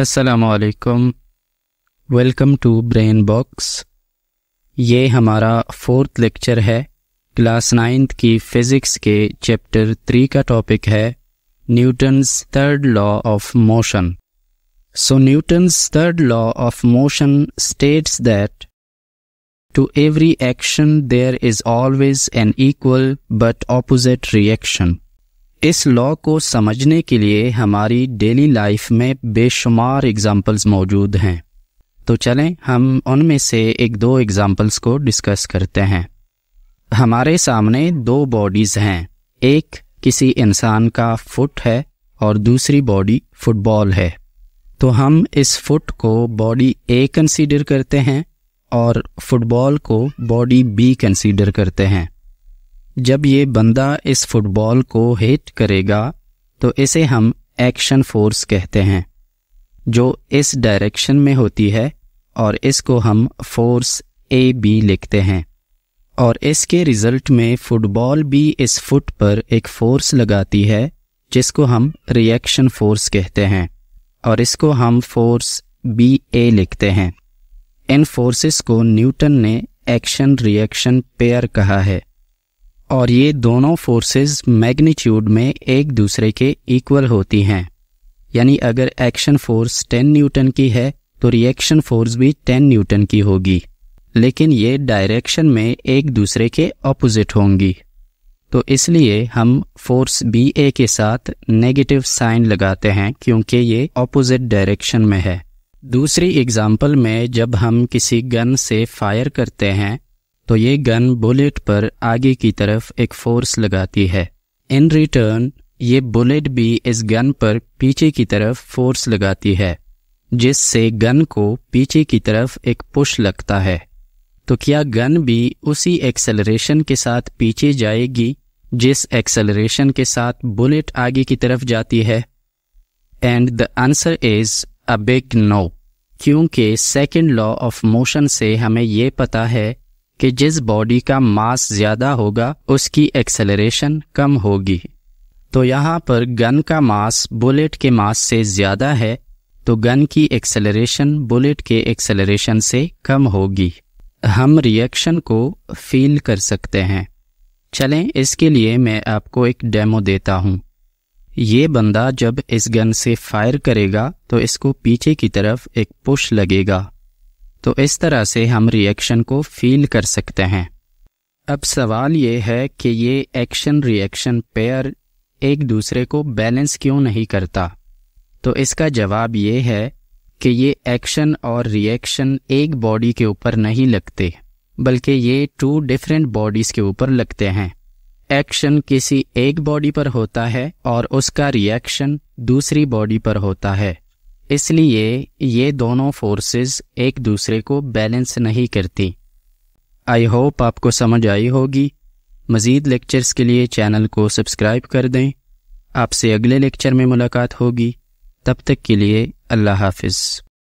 असलकम welcome to brain box ये हमारा फोर्थ लेक्चर है क्लास नाइन्थ की फिज़िक्स के चैप्टर थ्री का टॉपिक है Newton's third law of motion so Newton's third law of motion states that to every action there is always an equal but opposite reaction इस law को समझने के लिए हमारी डेली लाइफ में बेशुमार एग्ज़ाम्पल्स मौजूद हैं तो चलें हम उनमें से एक दो एग्ज़ाम्पल्स को डिस्कस करते हैं हमारे सामने दो बॉडीज़ हैं एक किसी इंसान का फुट है और दूसरी बॉडी फुटबॉल है तो हम इस फुट को बॉडी ए कंसीडर करते हैं और फुटबॉल को बॉडी बी कंसीडर करते हैं जब ये बंदा इस फुटबॉल को हिट करेगा तो इसे हम एक्शन फोर्स कहते हैं जो इस डायरेक्शन में होती है और इसको हम फोर्स ए बी लिखते हैं और इसके रिजल्ट में फुटबॉल भी इस फुट पर एक फोर्स लगाती है जिसको हम रिएक्शन फोर्स कहते हैं और इसको हम फोर्स बी ए लिखते हैं इन फोर्सेस को न्यूटन ने एक्शन रिएक्शन पेयर कहा है और ये दोनों फोर्सेस मैग्नीट्यूड में एक दूसरे के इक्वल होती हैं यानी अगर एक्शन फोर्स 10 न्यूटन की है तो रिएक्शन फोर्स भी 10 न्यूटन की होगी लेकिन ये डायरेक्शन में एक दूसरे के ऑपोजिट होंगी तो इसलिए हम फोर्स बी ए के साथ नेगेटिव साइन लगाते हैं क्योंकि ये ऑपोजिट डायरेक्शन में है दूसरी एग्जाम्पल में जब हम किसी गन से फायर करते हैं तो ये गन बुलेट पर आगे की तरफ एक फोर्स लगाती है इन रिटर्न ये बुलेट भी इस गन पर पीछे की तरफ फोर्स लगाती है जिससे गन को पीछे की तरफ एक पुश लगता है तो क्या गन भी उसी एक्सेलरेशन के साथ पीछे जाएगी जिस एक्सेलरेशन के साथ बुलेट आगे की तरफ जाती है and the answer is a big no क्योंकि सेकेंड लॉ ऑफ मोशन से हमें यह पता है कि जिस बॉडी का मास ज़्यादा होगा उसकी एक्सेलरेशन कम होगी तो यहाँ पर गन का मास बुलेट के मास से ज़्यादा है तो गन की एक्सेलरेशन बुलेट के एक्सेलरेशन से कम होगी हम रिएक्शन को फील कर सकते हैं चलें इसके लिए मैं आपको एक डेमो देता हूँ ये बंदा जब इस गन से फायर करेगा तो इसको पीछे की तरफ एक पुश लगेगा तो इस तरह से हम रिएक्शन को फील कर सकते हैं अब सवाल ये है कि ये एक्शन रिएक्शन पेयर एक दूसरे को बैलेंस क्यों नहीं करता तो इसका जवाब ये है कि ये एक्शन और रिएक्शन एक बॉडी के ऊपर नहीं लगते बल्कि ये टू डिफरेंट बॉडीज़ के ऊपर लगते हैं एक्शन किसी एक बॉडी पर होता है और उसका रिएक्शन दूसरी बॉडी पर होता है इसलिए ये दोनों फोर्सेस एक दूसरे को बैलेंस नहीं करती आई होप आपको समझ आई होगी मज़ीद लेक्चर्स के लिए चैनल को सब्सक्राइब कर दें आपसे अगले लेक्चर में मुलाकात होगी तब तक के लिए अल्लाह हाफिज़